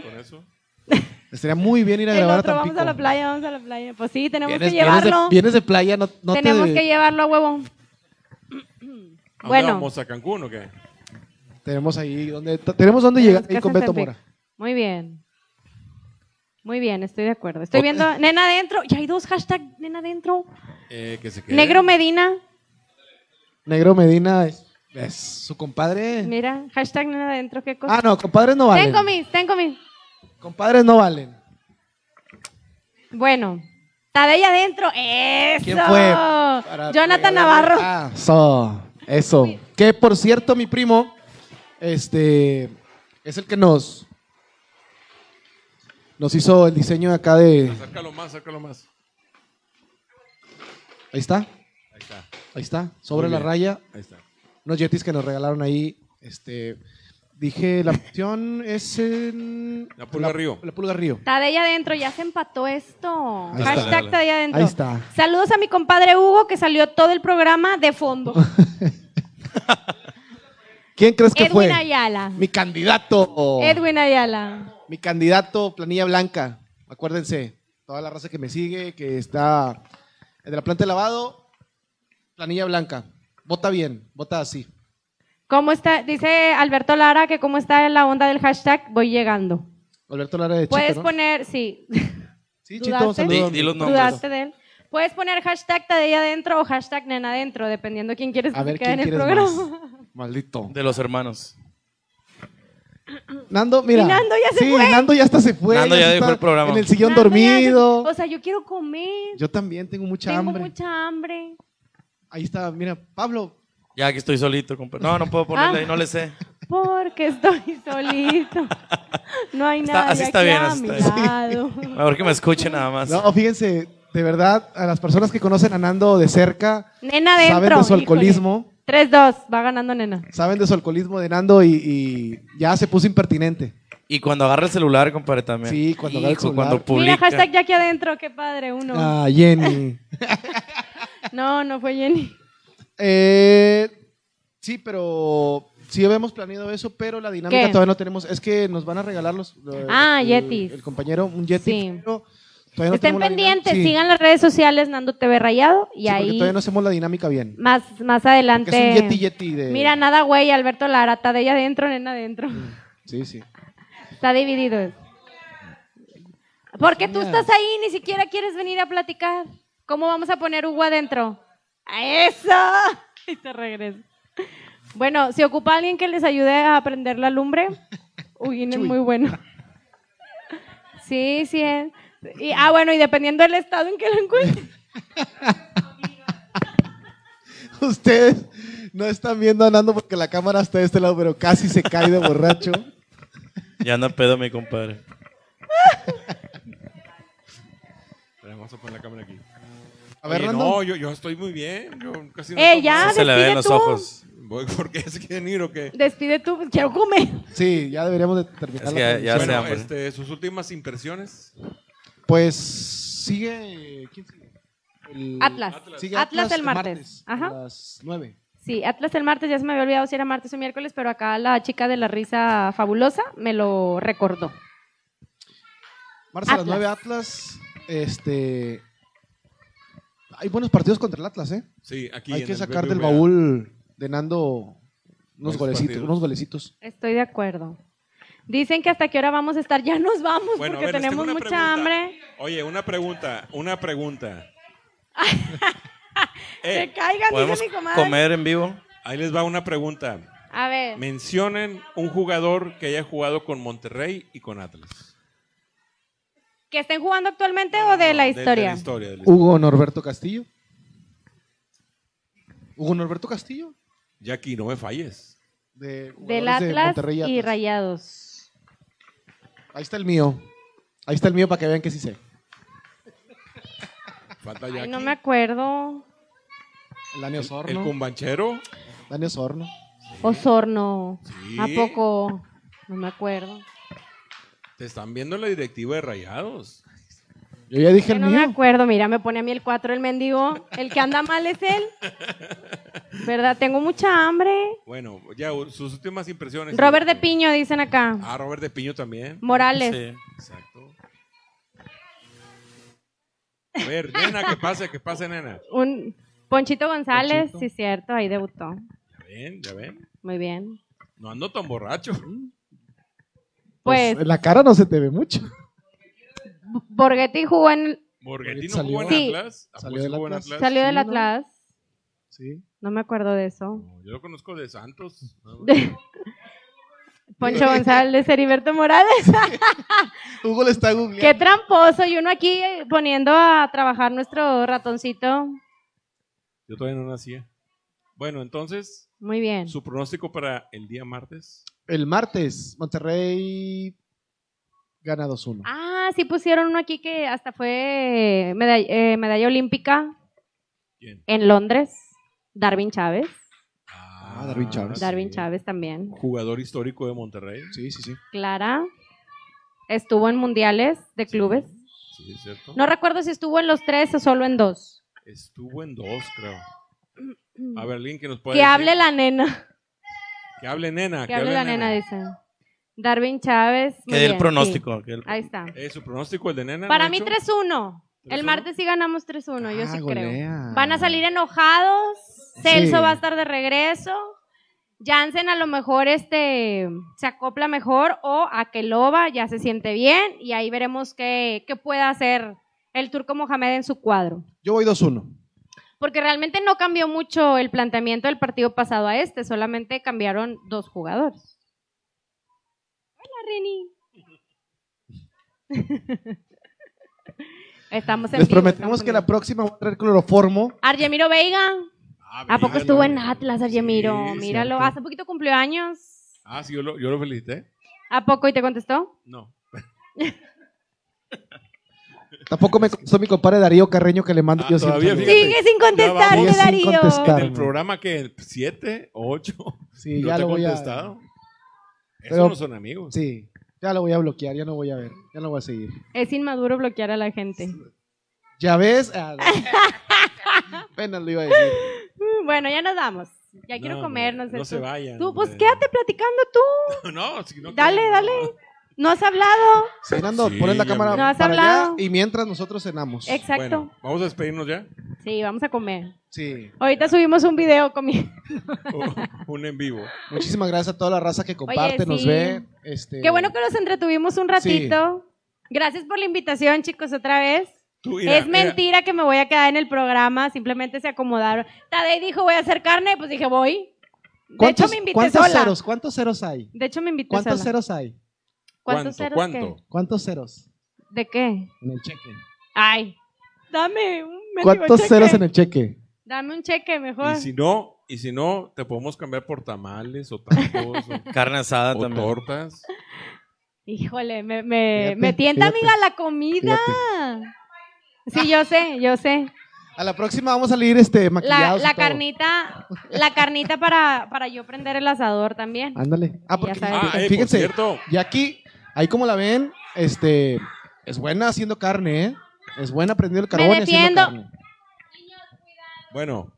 Estaría muy bien ir a grabar Vamos a la playa, vamos a la playa. Pues sí, tenemos que llevarlo. Vienes de playa, no, no tenemos que llevarlo a huevo. Bueno. ¿Vamos a Cancún o qué? Tenemos ahí, donde, tenemos donde llegar, ahí con Beto Mora. Muy bien. Muy bien, estoy de acuerdo. Estoy viendo nena adentro. Ya hay dos hashtags nena adentro. Eh, se Negro Medina. Negro Medina, es- ¿Es su compadre? Mira, hashtag nada adentro, qué cosa. Ah, no, compadres no valen. Tengo mis, tengo mis. Compadres no valen. Bueno, ¡Está Tadella adentro. ¡Eso! ¿Quién fue? Jonathan Navarro. Ah, eso. Que por cierto, mi primo, este, es el que nos, nos hizo el diseño acá de. Acércalo más, acércalo más. Ahí está. Ahí está. Ahí está. Sobre la raya. Ahí está unos yetis que nos regalaron ahí. Este, dije, la opción es en... La Pulga Río. La Pulga Río. Está de ahí adentro, ya se empató esto. Hashtag está, de ahí adentro. Ahí está. Saludos a mi compadre Hugo que salió todo el programa de fondo. ¿Quién crees que fue? Edwin Ayala. Mi candidato. Edwin Ayala. Mi candidato, Planilla Blanca. Acuérdense, toda la raza que me sigue, que está de la planta de lavado, Planilla Blanca. Vota bien, vota así. ¿Cómo está? Dice Alberto Lara que cómo está la onda del hashtag voy llegando. Alberto Lara de Chito, Puedes poner, sí. Sí, Chito, saludos. los de él. Puedes poner hashtag Tadella adentro o hashtag Nena adentro, dependiendo quién quieres ver, que quede en el programa. Maldito. De los hermanos. Nando, mira. Nando ya se sí, fue. Nando ya hasta se fue. Nando ya, ya dejó el programa. En el sillón dormido. o sea, yo quiero comer. Yo también tengo mucha hambre. Tengo mucha hambre. Ahí está, mira, Pablo. Ya que estoy solito, compadre. No, no puedo ponerle ahí, no le sé. Ah, porque estoy solito. No hay nada. Así está bien, así está bien. Mejor que me escuche nada más. No, fíjense, de verdad, a las personas que conocen a Nando de cerca, nena saben de su alcoholismo. 3-2, va ganando Nena. Saben de su alcoholismo de Nando y, ya se puso impertinente. Y cuando agarra el celular, compadre, también. Sí, cuando agarra el celular. Mira, hashtag ya aquí adentro, qué padre, uno. Ah, Jenny. No, no fue Jenny. Eh, sí, pero sí habíamos planeado eso, pero la dinámica todavía no tenemos. Es que nos van a regalar los. Ah, el, El compañero, un Yeti. Estén pendientes, sigan las redes sociales Nando TV Rayado y ahí. Todavía no hacemos la dinámica bien. Más, más adelante. es un yeti, yeti Mira, nada, güey, Alberto Larata de ella adentro, nena adentro. Mm, sí, sí. Está dividido. Porque tú estás ahí, ni siquiera quieres venir a platicar. ¿Cómo vamos a poner Hugo adentro? ¡A eso! Y te regreso. Bueno, si ocupa alguien que les ayude a aprender la lumbre, Huguín es muy bueno. Sí, sí Y, ah, bueno, y dependiendo del estado en que lo encuentren. Ustedes no están viendo a porque la cámara está de este lado, pero casi se cae de borracho. Ya no pedo, mi compadre. vamos a poner la cámara aquí. A ver, No, yo, yo, estoy muy bien. casi no eh, ya, se le ven los ojos. Voy porque se quieren ir o qué. Despide tú, quiero comer. Sí, ya deberíamos de terminar. ya, pues. este, sus últimas impresiones. Pues sigue. ¿Quién sigue? Atlas. Atlas. del el martes. Ajá. A las 9. Sí, Atlas el martes, ya se me había olvidado si era martes o miércoles, pero acá la chica de la risa fabulosa me lo recordó. Martes a las 9 Atlas, este, hay buenos partidos contra el Atlas, ¿eh? Sí, aquí. Hay que sacar del baúl de Nando unos golecitos, unos golecitos. Estoy de acuerdo. Dicen que hasta qué hora vamos a estar, ya nos vamos porque tenemos mucha hambre. Oye, una pregunta, una pregunta. ¿Se eh, caigan, ¿Podemos comer en vivo? Ahí les va una pregunta. A ver. Mencionen un jugador que haya jugado con Monterrey y con Atlas. ¿Que estén jugando actualmente o de la historia? Hugo Norberto Castillo. Hugo Norberto Castillo. Jackie, no me falles. De Del Atlas y Rayados. Ahí está el mío. Ahí está el mío para que vean que sí sé. Falta Ay, no me acuerdo. El Osorno. El cumbanchero. Dani Osorno. Osorno. ¿A poco? No me acuerdo están viendo la directiva de Rayados. Yo ya dije el no No me acuerdo, mira, me pone a mí el 4 el mendigo. El que anda mal es él. ¿Verdad? Tengo mucha hambre. Bueno, ya sus últimas impresiones. Robert de Piño, dicen acá. Ah, Robert de Piño también. Morales. Sí, exacto. A ver, nena, que pase, que pase, nena. Un Ponchito González, sí, cierto, ahí debutó. Ya ven, ya ven. Muy bien. No ando tan borracho. Mm. Pues, pues la cara no se te ve mucho. Borghetti jugó en. Borghetti no jugó en Atlas. Salió del Atlas. Atlas. Salió del Atlas. Sí. No me acuerdo de eso. yo lo conozco de Santos. Poncho González, Heriberto Morales. Hugo le está Google. Qué tramposo. Y uno aquí eh, poniendo a trabajar nuestro ratoncito. Yo todavía no nacía. Bueno, entonces. Muy bien. ¿Su pronóstico para el día martes? El martes, Monterrey ganados 2-1. Ah, sí pusieron uno aquí que hasta fue eh, medalla, olímpica en Londres, Darwin Chávez. Ah, ah Darwin Chávez. Darwin Chávez también. Jugador histórico de Monterrey. Sí, sí, sí. Clara estuvo en mundiales de clubes. Sí, cierto. No recuerdo si estuvo en los tres o solo en dos. Estuvo en dos, creo. A Berlín, que nos Que hable la nena. Que hable nena. Que, hable, la nena, dice. Darwin Chávez. Que el pronóstico. Ahí está. Es eh, su pronóstico, el de nena. Para mí 3-1. El martes sí ganamos 3-1, yo sí creo. Van a salir ah. enojados. Celso va a estar de regreso. Jansen a lo mejor este se acopla mejor o Loba ya se siente bien y ahí veremos qué, qué pueda hacer el turco Mohamed en su cuadro. Yo voy 2-1 porque realmente no cambió mucho el planteamiento del partido pasado a este, solamente cambiaron dos jugadores. Hola, Reni. Estamos en Les prometemos que la próxima va a traer cloroformo. Argemiro Veiga. Ah, ¿A poco estuvo en Atlas, Argemiro? Míralo, hace poquito cumplió años. Ah, sí, yo yo lo felicité. ¿A poco y te contestó? No. Tampoco me contestó mi compadre Darío Carreño que le mando ah, yo Sigue sin contestar, Darío. en el programa que siete ocho. Sí, ya te lo he contestado. Voy a... Pero, no son amigos. Sí, ya lo voy a bloquear, ya no voy a ver, ya no voy a seguir. Es inmaduro bloquear a la gente. Ya ves. Ah, Apenas lo iba a decir. Bueno, ya nos vamos. Ya quiero comernos. No, se vayan. Tú, pues quédate platicando tú. No, no no. Dale, dale. ¿No has hablado? Fernando, Sí, la cámara No has hablado. y mientras nosotros cenamos. Exacto. vamos a despedirnos ya. Sí, vamos a comer. Sí. Ahorita subimos un video comiendo. Oh, un en vivo. Muchísimas gracias a toda la raza que comparte, nos ve. Este Qué bueno que nos entretuvimos un ratito. Gracias por la invitación, chicos, otra vez. es mentira que me voy a quedar en el programa, simplemente se acomodaron. Tadei dijo, voy a hacer carne, pues dije, voy. De hecho, me invité ¿cuántos ceros? ¿Cuántos ceros hay? De hecho, me invité ¿Cuántos ceros hay? ¿Cuántos ceros? ¿Cuántos ceros? ¿De qué? En el cheque. Ay, dame un ¿Cuántos ceros en el cheque? Dame un cheque mejor. Y si no, y si no, te podemos cambiar por tamales o tacos. o, Carne asada o tortas. Híjole, me, me, tienta, amiga, la comida. Sí, yo sé, yo sé. A la próxima vamos a salir este maquillados. La, carnita, la carnita para, para yo prender el asador también. Ándale. Ah, porque, ah, eh, fíjense. y aquí Ahí como la ven, este, es buena haciendo carne, ¿eh? Es buena aprendiendo el carbón y haciendo carne. Bueno,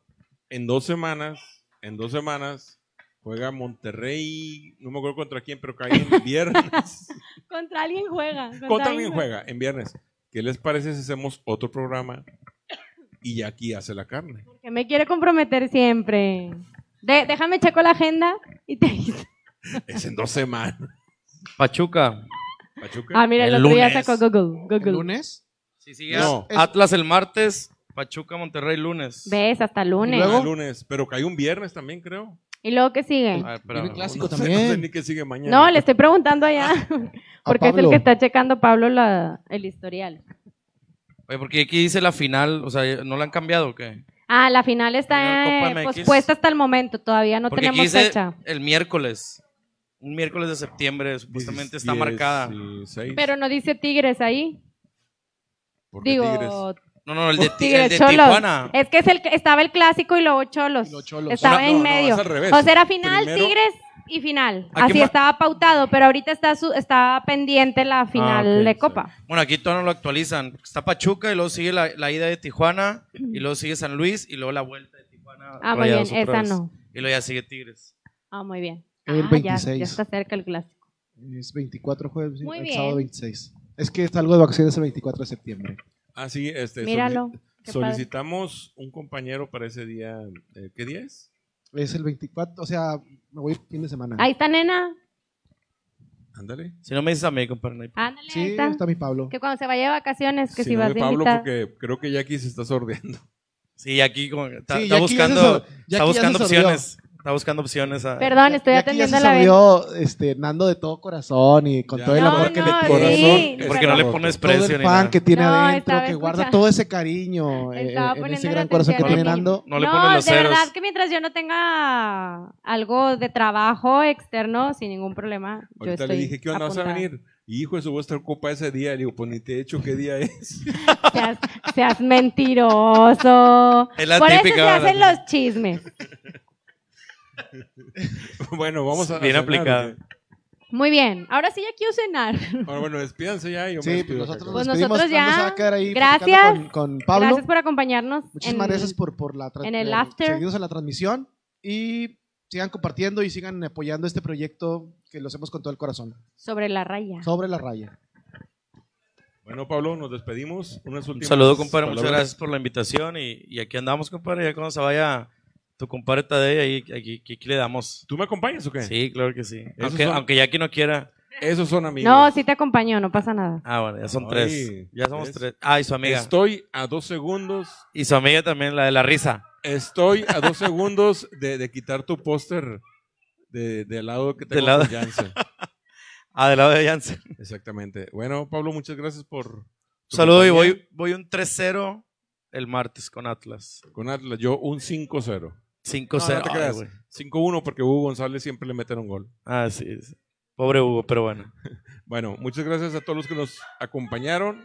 en dos semanas, en dos semanas juega Monterrey, no me acuerdo contra quién, pero cae en viernes. contra alguien juega. Contra, alguien juega en viernes. ¿Qué les parece si hacemos otro programa y ya aquí hace la carne? Porque me quiere comprometer siempre. déjame checo la agenda y te Es en dos semanas. Pachuca. ¿Pachuca? Ah, mira, el, Google. lunes? Sí, Atlas el martes, Pachuca, Monterrey lunes. ¿Ves? Hasta lunes. lunes, pero hay un viernes también, creo. ¿Y luego qué sigue? clásico no, también. no le estoy preguntando allá, porque es el que está checando Pablo la, el historial. Oye, porque aquí dice la final, o sea, ¿no la han cambiado o qué? Ah, la final está en eh, hasta el momento, todavía no porque tenemos dice fecha. El miércoles un miércoles de septiembre, supuestamente está marcada. Pero no dice Tigres ahí. Digo, No, no, el de, Tigres Tijuana. Es que es el, que- estaba el clásico y luego Cholos. Estaba en medio. O sea, era final Tigres y final. Así estaba pautado, pero ahorita está, su- pendiente la ah, final de Copa. Bueno, aquí todo no lo actualizan. Está Pachuca y luego sigue la, ida de Tijuana y luego sigue San Luis y luego la vuelta de Tijuana. Ah, muy bien, esa no. Y luego ya sigue Tigres. Ah, muy bien el 26. Ah, ya, está cerca el clásico. Es 24 jueves, el sábado 26. Es que salgo de vacaciones el 24 de septiembre. Ah, sí, este. Míralo. solicitamos un compañero para ese día. Eh, ¿Qué día es? Es el 24, o sea, me voy fin de semana. Ahí está, nena. Ándale. Si no me dices a mí, compadre. Ándale. Sí, ahí está. mi Pablo. Que cuando se vaya de vacaciones, que si, si no vas mi Pablo, porque creo que Jackie se está sordeando. Sí, aquí está, está buscando, está buscando opciones. Está buscando opciones. A... Perdón, estoy y aquí ya se salió, este, Nando de todo corazón y con todo el amor que le corazón, sí, este, Porque no le pones precio. Todo el fan nada. que tiene adentro, que guarda todo ese cariño eh, eh en ese gran corazón que tiene Nando. No, le pones los de verdad que mientras yo no tenga algo de trabajo externo, sin ningún problema, Ahorita yo estoy le dije, ¿qué onda? ¿Vas a venir? Hijo, eso va a estar copa ese día. Le digo, pues ni te he hecho qué día es. Seas, mentiroso. Es la Por eso se hacen los chismes. bueno, vamos a. Bien aplicado. Muy bien, ahora sí ya quiero cenar. Ah, bueno, despídanse ya. Yo sí, me pues nosotros pues nosotros ya. gracias. Con, con, Pablo. Gracias por acompañarnos. Muchísimas gracias por, por la en el eh, after. Seguimos en la transmisión y sigan compartiendo y sigan apoyando este proyecto que lo hacemos con todo el corazón. Sobre la raya. Sobre la raya. Bueno, Pablo, nos despedimos. Un saludo, compadre. Muchas gracias por la invitación y, y aquí andamos, compadre. Ya cuando se vaya tu compadre de ahí aquí, le damos. ¿Tú me acompañas o qué? Sí, claro que sí. Aunque, ya aunque Jackie no quiera. Esos son amigos. No, sí te acompaño, no pasa nada. Ah, bueno, ya son tres. Ya somos tres. Ah, y su amiga. Estoy a dos segundos. Y su amiga también, la de la risa. Estoy a dos segundos de, quitar tu póster del de lado que tengo de lado. Janssen. ah, del lado de Janssen. Exactamente. Bueno, Pablo, muchas gracias por. Saludo y voy, voy un 3-0 el martes con Atlas. Con Atlas, yo un 5-0. 5-0. 5-1 porque Hugo González siempre le meten un gol. ah sí Pobre Hugo, pero bueno. bueno, muchas gracias a todos los que nos acompañaron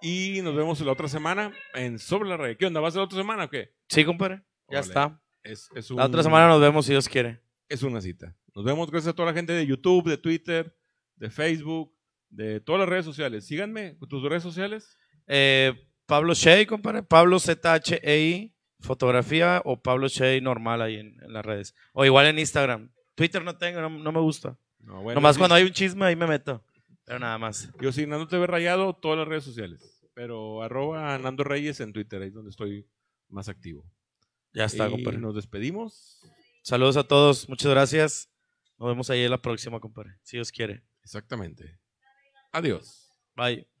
y nos vemos la otra semana en Sobre la Red. ¿Qué onda? ¿Vas la otra semana o qué? Sí, compadre. Ya está. Es, es La otra semana nos vemos si Dios quiere. Es una cita. Nos vemos gracias a toda la gente de YouTube, de Twitter, de Facebook, de todas las redes sociales. Síganme, tus redes sociales. Eh, Pablo Shea, compadre. Pablo Z-H-E-I fotografía o Pablo Che normal ahí en, las redes. O igual en Instagram. Twitter no tengo, no, me gusta. bueno, Nomás cuando hay un chisme ahí me meto. Pero nada más. Yo sí, Nando TV Rayado, todas las redes sociales. Pero arroba Nando Reyes en Twitter, ahí es donde estoy más activo. Ya está, y Nos despedimos. Saludos a todos, muchas gracias. Nos vemos ahí en la próxima, compadre. Si Dios quiere. Exactamente. Adiós. Bye.